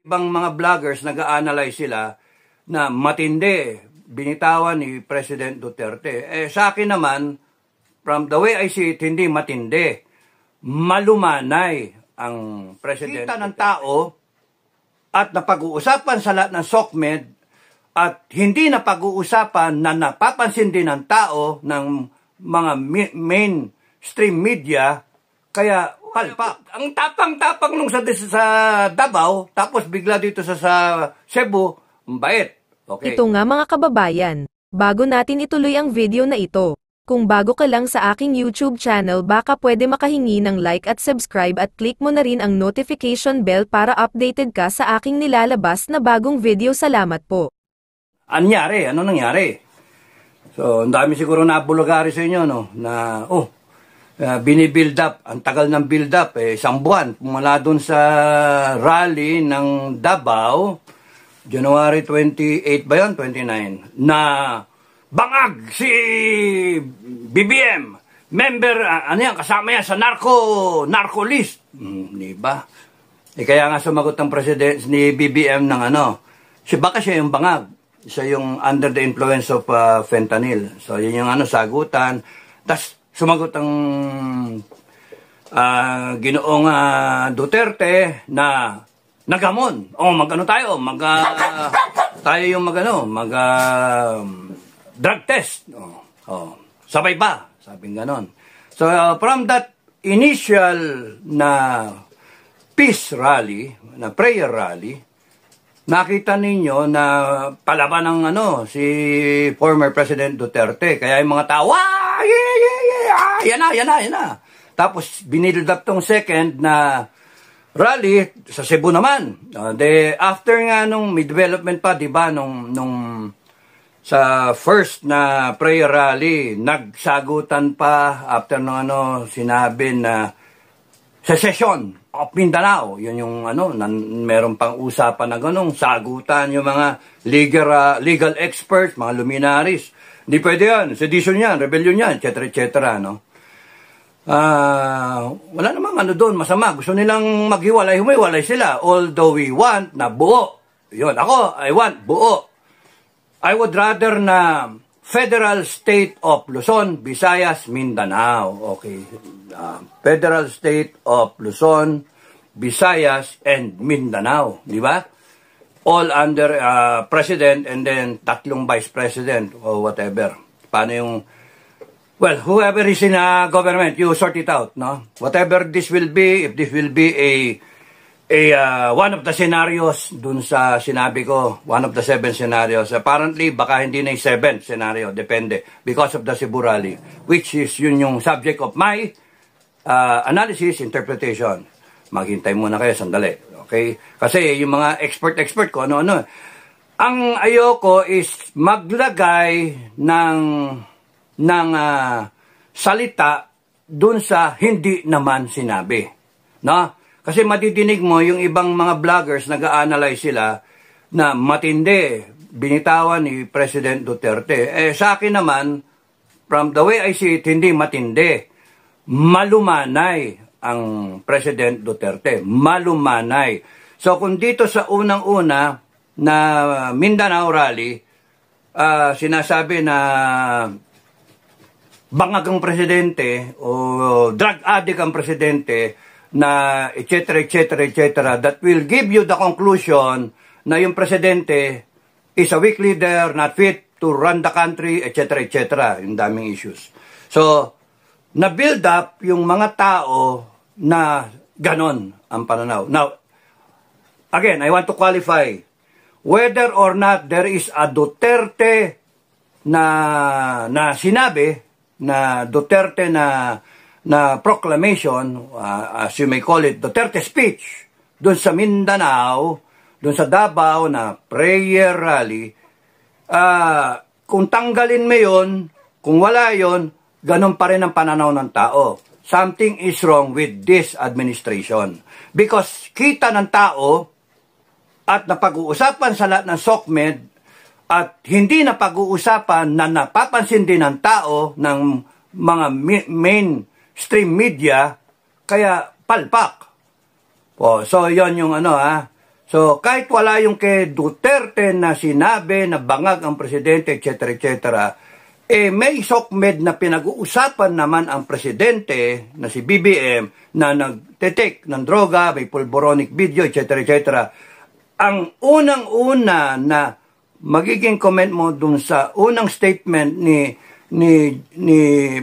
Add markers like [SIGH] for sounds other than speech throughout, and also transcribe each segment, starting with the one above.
Ibang mga vloggers nag-a-analyze sila na matindi, binitawan ni President Duterte. Eh, sa akin naman, from the way I see it, hindi matindi. Malumanay ang President Kita Duterte. ng tao at napag-uusapan sa lahat ng SOCMED at hindi napag-uusapan na napapansin din ng tao ng mga mainstream media kaya palpak. Ang tapang-tapang nung sa, sa Davao, tapos bigla dito sa, sa Cebu, mabait. Okay. Ito nga mga kababayan, bago natin ituloy ang video na ito. Kung bago ka lang sa aking YouTube channel baka pwede makahingi ng like at subscribe at click mo na rin ang notification bell para updated ka sa aking nilalabas na bagong video. Salamat po. Anyari? Ano nangyari? So, ang dami siguro na abulagari sa inyo, no? Na, oh, uh, binibuild up. Ang tagal ng build up, eh, isang buwan. Pumala doon sa rally ng Davao, January 28 ba yun? 29. Na bangag si BBM. Member, ah, ano yan, kasama yan sa narco, narco list. Hmm, di ba? Eh, kaya nga sumagot ng president ni BBM ng ano, si baka siya yung bangag. Siya yung under the influence of uh, fentanyl. So, yun yung ano, sagutan. Tapos, sumagot ang uh, ginoong uh, Duterte na nagamon. O magano tayo, mag uh, tayo yung magano, mag uh, drug test. O, oh. sabay ba? Sabing ganon. So uh, from that initial na peace rally, na prayer rally, nakita ninyo na palaban ng ano si former President Duterte. Kaya yung mga tawa, Wah! yan na, yan na, yan na. Tapos, binild up tong second na rally sa Cebu naman. Uh, de, after nga nung may development pa, di ba, nung, nung sa first na prayer rally, nagsagutan pa after nung ano, sinabi na sa session of Mindanao. Yun yung ano, na, meron pang usapan na ganun, sagutan yung mga legal, uh, legal experts, mga luminaries. Hindi pwede yan, sedition yan, rebellion yan, etc. etc. No? uh, wala namang ano doon, masama. Gusto nilang maghiwalay, humiwalay sila. Although we want na buo. Yun, ako, I want buo. I would rather na Federal State of Luzon, Visayas, Mindanao. Okay. Uh, Federal State of Luzon, Visayas, and Mindanao. Di ba? All under uh, President and then tatlong Vice President or whatever. Paano yung Well, whoever is in a government, you sort it out, no? Whatever this will be, if this will be a a uh, one of the scenarios dun sa sinabi ko, one of the seven scenarios. Apparently, baka hindi na yung seventh scenario, depende, because of the Cebu Rally, which is yun yung subject of my uh, analysis, interpretation. Maghintay muna kayo sandali, okay? Kasi yung mga expert-expert ko, ano-ano. Ang ayoko is maglagay ng ng uh, salita dun sa hindi naman sinabi. No? Kasi madidinig mo yung ibang mga vloggers nag-a-analyze sila na matindi, binitawan ni President Duterte. Eh sa akin naman, from the way I see it, hindi matindi. Malumanay ang President Duterte. Malumanay. So kung dito sa unang-una na Mindanao Rally, uh, sinasabi na bangag ang presidente o drug addict ang presidente na etc. etc. etc. that will give you the conclusion na yung presidente is a weak leader, not fit to run the country, etc. etc. Yung daming issues. So, na-build up yung mga tao na ganon ang pananaw. Now, again, I want to qualify whether or not there is a Duterte na, na sinabi na Duterte na na proclamation, uh, as you may call it, Duterte speech, doon sa Mindanao, doon sa Davao na prayer rally, uh, kung tanggalin mo yun, kung wala yon ganun pa rin ang pananaw ng tao. Something is wrong with this administration. Because kita ng tao at napag-uusapan sa lahat ng SOCMED at hindi na pag-uusapan na napapansin din ng tao ng mga mainstream media kaya palpak. O, so yon yung ano ha. So kahit wala yung kay Duterte na sinabi na bangag ang presidente etc etc eh may sokmed na pinag-uusapan naman ang presidente na si BBM na nagtetek ng droga, may pulboronic video, etc. etc. Ang unang-una na magiging comment mo dun sa unang statement ni ni ni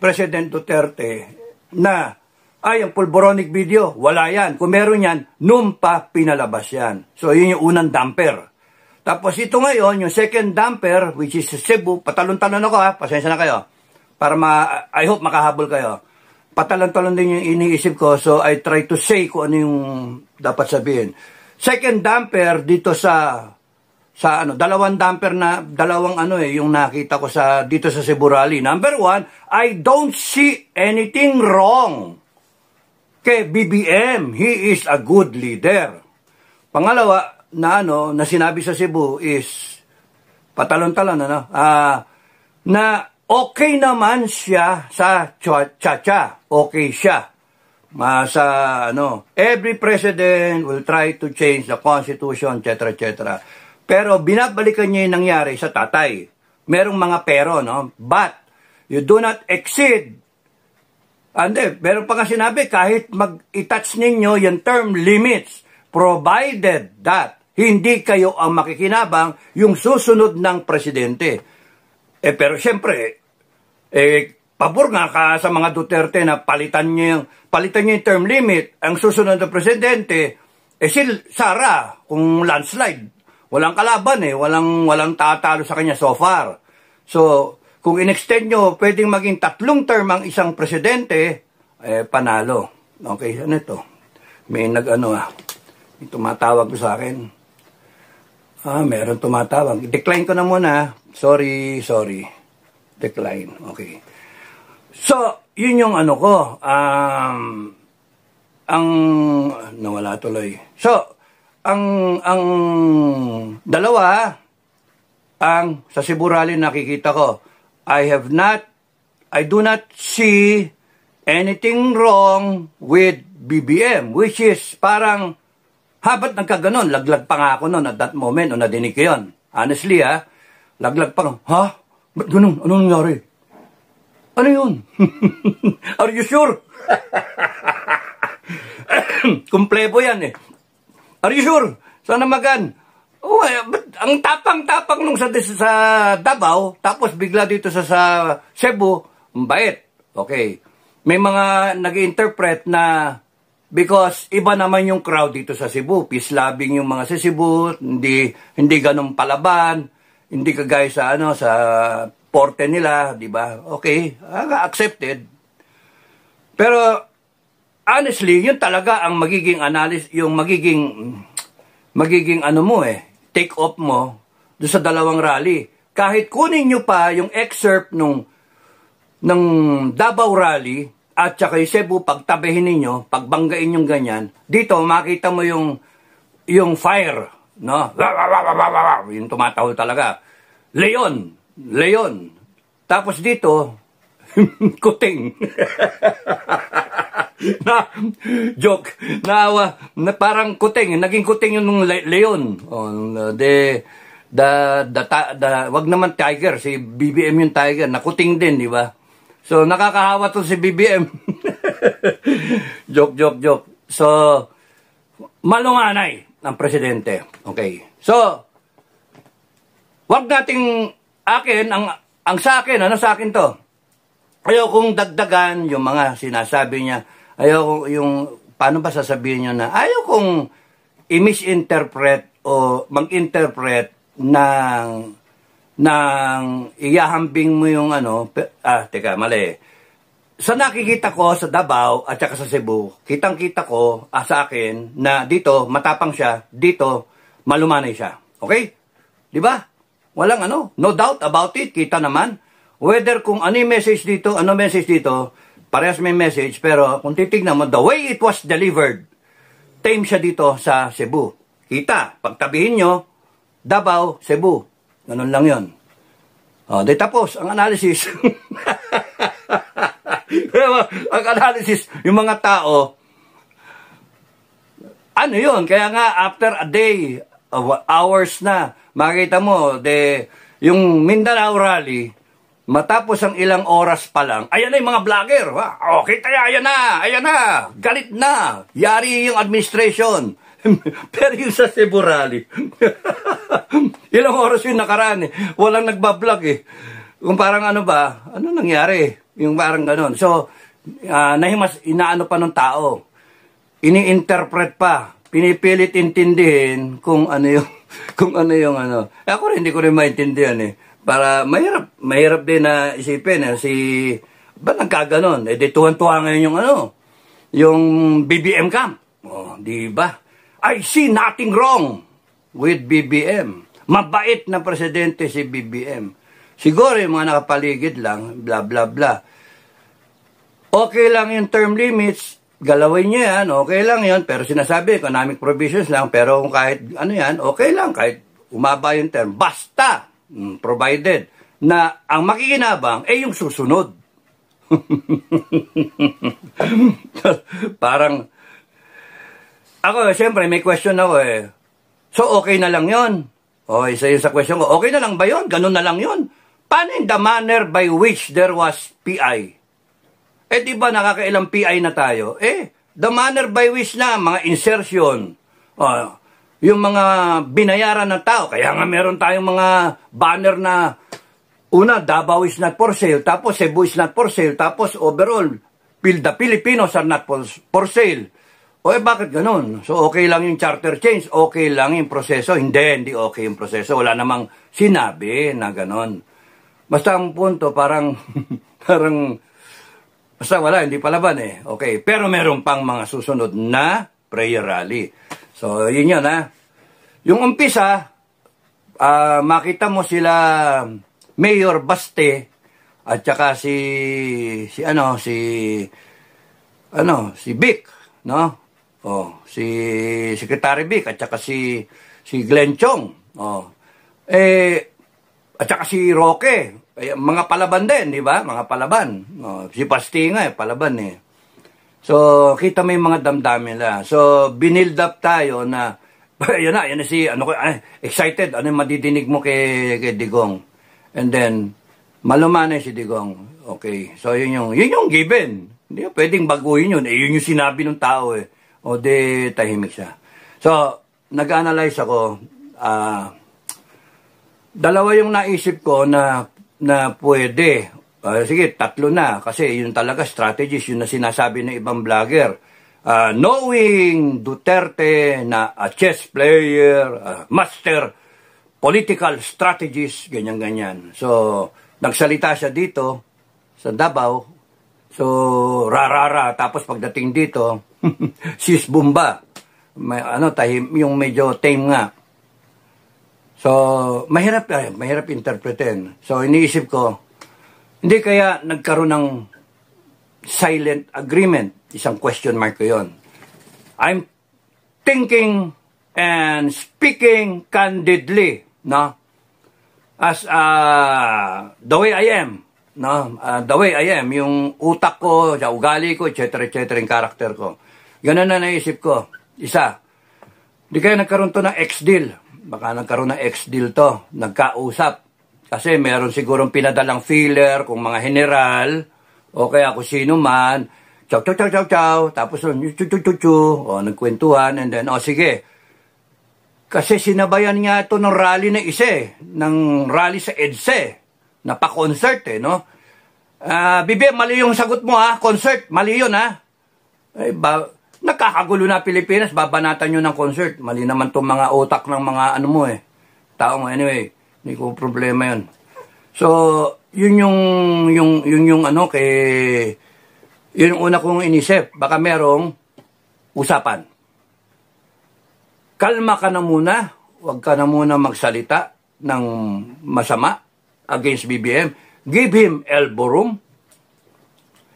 President Duterte na ay, ang pulboronic video, wala yan. Kung meron yan, noon pa pinalabas yan. So, yun yung unang damper. Tapos ito ngayon, yung second damper, which is Cebu, patalon-talon ako ha, pasensya na kayo. Para ma, I hope makahabol kayo. Patalon-talon din yung iniisip ko, so I try to say kung ano yung dapat sabihin. Second damper dito sa sa ano, dalawang damper na, dalawang ano eh, yung nakita ko sa, dito sa Ceburali. Number one, I don't see anything wrong kay BBM. He is a good leader. Pangalawa, na ano, na sinabi sa Cebu is, patalon-talon, ano, uh, na okay naman siya sa cha-cha. Okay siya. Masa, ano, every president will try to change the constitution, etc., etc. Pero binabalikan niya yung nangyari sa tatay. Merong mga pero, no? But, you do not exceed. Ande, meron pa nga sinabi, kahit mag-itouch ninyo yung term limits, provided that hindi kayo ang makikinabang yung susunod ng presidente. Eh, pero siyempre, eh, pabor nga ka sa mga Duterte na palitan niyo yung, palitan niyo yung term limit, ang susunod na presidente, eh si Sara, kung landslide, Walang kalaban eh, walang, walang tatalo sa kanya so far. So, kung inextend nyo, pwedeng maging tatlong term ang isang presidente, eh, panalo. Okay, ano ito? May nag-ano ah, tumatawag ko sa akin. Ah, meron tumatawag. Decline ko na muna. Ah. Sorry, sorry. Decline. Okay. So, yun yung ano ko. Um, ang nawala tuloy. So, ang ang dalawa ang sa Siburalin nakikita ko. I have not I do not see anything wrong with BBM which is parang habat nagkaganon laglag pa nga ako noon at that moment o nadinig ko yun. Honestly ha, ah, laglag pa ha? Ba't ganun? ano nangyari? Ano yun? [LAUGHS] Are you sure? [LAUGHS] Kumplebo yan eh. Are you sure? Sana magan. Oh, eh, but ang tapang-tapang nung sa, sa Davao, tapos bigla dito sa, sa Cebu, bait. Okay. May mga nag interpret na because iba naman yung crowd dito sa Cebu. Peace loving yung mga sa Cebu, hindi, hindi ganun palaban, hindi kagaya sa ano, sa porte nila, di ba? Okay, ah, accepted. Pero honestly, yun talaga ang magiging analysis, yung magiging, magiging ano mo eh, take off mo do sa dalawang rally. Kahit kunin nyo pa yung excerpt nung, ng Davao Rally at saka yung Cebu, pagtabihin ninyo, pagbanggain yung ganyan, dito makita mo yung, yung fire, no? Yung tumatahol talaga. Leon, Leon. Tapos dito, [LAUGHS] kuting. [LAUGHS] [LAUGHS] na joke na, uh, na parang kuting naging kuting yung leon oh, de da da, ta, da wag naman tiger si BBM yung tiger na kuting din di ba so nakakahawa to si BBM [LAUGHS] joke joke joke so malunganay ang presidente okay so wag nating akin ang ang sa akin ano sa akin to ayaw kong dagdagan yung mga sinasabi niya Ayaw yung, paano ba sasabihin niyo na, ayaw kong i-misinterpret o mag-interpret ng, ng iyahambing mo yung ano, ah, teka, mali. Sa nakikita ko sa Davao at saka sa Cebu, kitang-kita ko ah, sa akin na dito matapang siya, dito malumanay siya. Okay? 'Di ba? Walang ano, no doubt about it, kita naman. Whether kung ano yung message dito, ano message dito, Parehas may message, pero kung titignan mo, the way it was delivered, tame siya dito sa Cebu. Kita, pagtabihin nyo, Davao, Cebu. Ganun lang yon. O, di tapos, ang analysis. [LAUGHS] ang analysis, yung mga tao, ano yon? Kaya nga, after a day, uh, hours na, makita mo, de, yung Mindanao Rally, Matapos ang ilang oras pa lang, ayan na yung mga vlogger. Ha? O, kita ayan na, ayan na, galit na. Yari yung administration. [LAUGHS] Pero yung sa Cebu Rally, [LAUGHS] ilang oras yung nakaraan eh. Walang nagbablog eh. Kung parang ano ba, ano nangyari? Yung parang ganun. So, uh, nahimas, inaano pa ng tao. Ini-interpret pa. Pinipilit intindihin kung ano yung, [LAUGHS] kung ano yung ano. Ako rin, hindi ko rin maintindihan eh para mahirap, mahirap din na isipin. Eh, si, ba't nagkaganon? Eh, di tuwan ngayon yung ano, yung BBM camp. Oh, di ba? I see nothing wrong with BBM. Mabait na presidente si BBM. Siguro yung mga nakapaligid lang, bla bla bla. Okay lang yung term limits, galawin niya yan, okay lang yan. Pero sinasabi, economic provisions lang, pero kung kahit ano yan, okay lang, kahit umaba yung term. Basta Mm, provided na ang makikinabang ay yung susunod. [LAUGHS] Parang, ako, siyempre, may question ako eh. So, okay na lang yon. O, isa yun sa question ko, okay na lang ba yon? Ganun na lang yon. Paano in the manner by which there was PI? Eh, di ba nakakailang PI na tayo? Eh, the manner by which na, mga insertion, oh, yung mga binayaran ng tao. Kaya nga meron tayong mga banner na una, Davao is not for sale, tapos Cebu is not for sale, tapos overall, the Filipinos are not for sale. O eh, bakit ganun? So okay lang yung charter change, okay lang yung proseso, hindi, hindi okay yung proseso. Wala namang sinabi na ganun. Basta ang punto, parang, [LAUGHS] parang, basta wala, hindi palaban eh. Okay, pero meron pang mga susunod na prayer rally. So, yun yun ha. Yung umpisa, uh, makita mo sila Mayor Baste at saka si si ano si ano si Vic, no? Oh, si Secretary Vic at saka si si Glenn Chong. Oh. Eh at saka si Roque, eh, mga palaban din, di ba? Mga palaban. Oh, si Baste nga eh, palaban eh. So, kita may mga damdamin nila. So, binild up tayo na, [LAUGHS] yun na, yun na si, ano ko, excited, ano yung madidinig mo kay, kay Digong. And then, malumanay si Digong. Okay, so yun yung, yun yung given. Hindi pwedeng baguhin yun. Eh, yun yung sinabi ng tao eh. O de, tahimik siya. So, nag-analyze ako, ah, uh, dalawa yung naisip ko na na pwede Uh, sige, tatlo na. Kasi yun talaga strategies, yun na sinasabi ng ibang vlogger. Uh, knowing Duterte na a chess player, uh, master, political strategies, ganyan-ganyan. So, nagsalita siya dito sa Davao. So, rarara. Tapos pagdating dito, [LAUGHS] sis bumba. May, ano, tahim, yung medyo tame nga. So, mahirap, eh, mahirap interpretin. So, iniisip ko, hindi kaya nagkaroon ng silent agreement. Isang question mark ko yun. I'm thinking and speaking candidly, no? As uh, the way I am, no? Uh, the way I am, yung utak ko, yung ugali ko, etc., etc., yung karakter ko. Ganun na naisip ko. Isa, di kaya nagkaroon to ng ex-deal. Baka nagkaroon ng ex-deal to. Nagkausap. Kasi meron sigurong pinadalang filler, kung mga general, o kaya kung sino man, chow chow chow chow chow, tapos chu chu chu chu, o nagkwentuhan, and then, o sige. Kasi sinabayan niya ito ng rally na ise, eh. ng rally sa EDSE, na pa-concert eh, no? Ah, uh, Bibi, mali yung sagot mo ha, ah. concert, mali yun ha. Ah. Ay, ba, nakakagulo na Pilipinas, babanatan nyo ng concert. Mali naman itong mga otak ng mga ano mo eh. Tao Taong anyway. Hindi ko problema yun. So, yun yung, yung, yun yung ano, kay, yun yung una kong inisip. Baka merong usapan. Kalma ka na muna. Huwag ka na muna magsalita ng masama against BBM. Give him elbow room.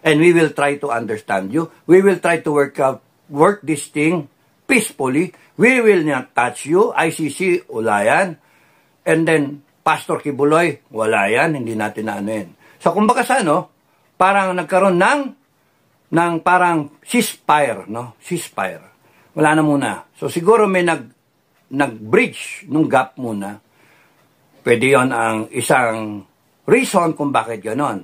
And we will try to understand you. We will try to work out, work this thing peacefully. We will not touch you. ICC, ulayan and then Pastor Kibuloy, wala yan, hindi natin naano yan. So kumbaga sa ano, parang nagkaroon ng ng parang ceasefire, no? Ceasefire. Wala na muna. So siguro may nag nag-bridge nung gap muna. Pwede yon ang isang reason kung bakit ganon.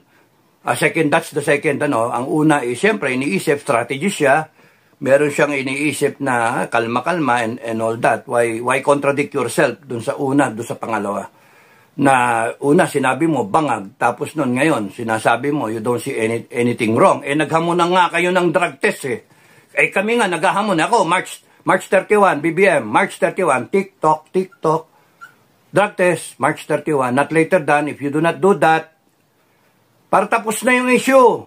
A second, that's the second, ano, ang una is siyempre iniisip, strategy siya, meron siyang iniisip na kalma-kalma and, and all that. Why, why contradict yourself dun sa una, dun sa pangalawa? Na una, sinabi mo, bangag. Tapos nun ngayon, sinasabi mo, you don't see any, anything wrong. Eh, naghamunan nga kayo ng drug test eh. Eh, kami nga, naghahamon ako. March, March 31, BBM. March 31, TikTok, TikTok. Drug test, March 31. Not later than, if you do not do that, para tapos na yung issue.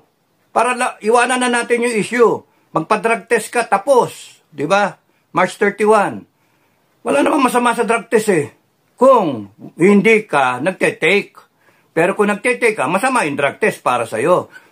Para la, iwanan na natin yung issue Magpa-drug test ka, tapos. ba? Diba? March 31. Wala namang masama sa drug test eh. Kung hindi ka nagte-take. Pero kung nagte-take ka, masama yung drug test para sa'yo.